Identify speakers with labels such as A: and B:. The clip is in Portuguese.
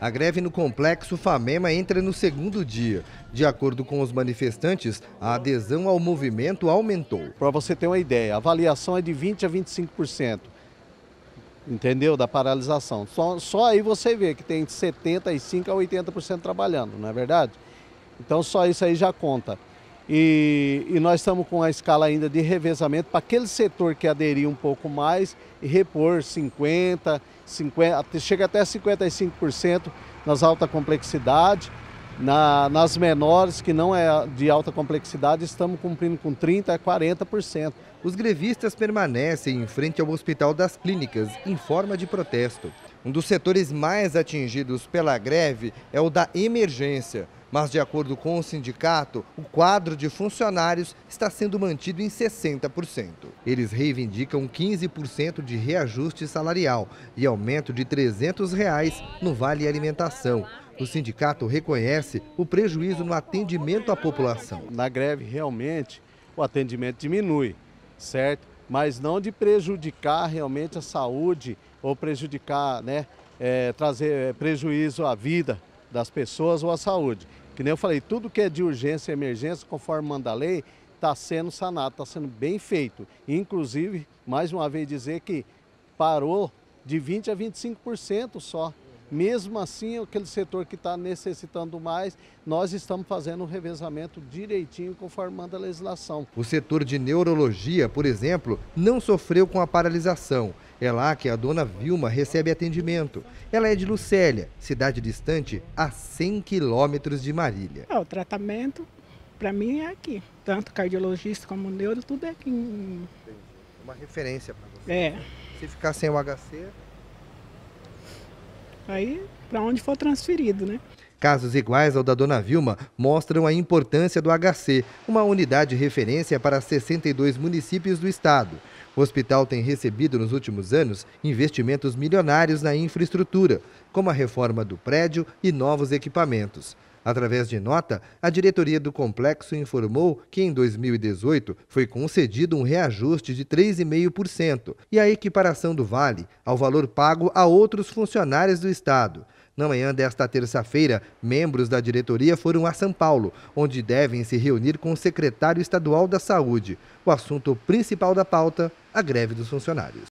A: A greve no complexo Famema entra no segundo dia. De acordo com os
B: manifestantes, a adesão ao movimento aumentou. Para você ter uma ideia, a avaliação é de 20 a 25%, entendeu? Da paralisação. Só, só aí você vê que tem de 75 a 80% trabalhando, não é verdade? Então só isso aí já conta. E, e, nós estamos com a escala ainda de revezamento para aquele setor que aderir um pouco mais e repor 50, 50 chega até 55% nas alta complexidade. Na, nas menores, que não é de alta complexidade, estamos cumprindo com 30% a 40%. Os grevistas permanecem
A: em frente ao Hospital das Clínicas, em forma de protesto. Um dos setores mais atingidos pela greve é o da emergência, mas de acordo com o sindicato, o quadro de funcionários está sendo mantido em 60%. Eles reivindicam 15% de reajuste salarial e aumento de R$ 300 reais no Vale Alimentação. O sindicato reconhece o prejuízo no atendimento à população.
B: Na greve, realmente, o atendimento diminui, certo? mas não de prejudicar realmente a saúde ou prejudicar, né, é, trazer é, prejuízo à vida das pessoas ou à saúde. Que nem eu falei, tudo que é de urgência e emergência, conforme manda a lei, está sendo sanado, está sendo bem feito. Inclusive, mais uma vez dizer que parou de 20% a 25% só mesmo assim, aquele setor que está necessitando mais, nós estamos fazendo o um revezamento direitinho conformando a legislação.
A: O setor de neurologia, por exemplo, não sofreu com a paralisação. É lá que a dona Vilma recebe atendimento. Ela é de Lucélia, cidade distante a 100 quilômetros de Marília. É,
B: o tratamento,
A: para mim, é aqui. Tanto cardiologista como neuro, tudo é aqui. Uma referência para você. É. Se ficar sem o HC... Aí, para onde for transferido, né? Casos iguais ao da Dona Vilma mostram a importância do HC, uma unidade de referência para 62 municípios do estado. O hospital tem recebido nos últimos anos investimentos milionários na infraestrutura, como a reforma do prédio e novos equipamentos. Através de nota, a diretoria do complexo informou que em 2018 foi concedido um reajuste de 3,5% e a equiparação do vale ao valor pago a outros funcionários do Estado. Na manhã desta terça-feira, membros da diretoria foram a São Paulo, onde devem se reunir com o secretário estadual da Saúde. O assunto principal da pauta, a greve dos funcionários.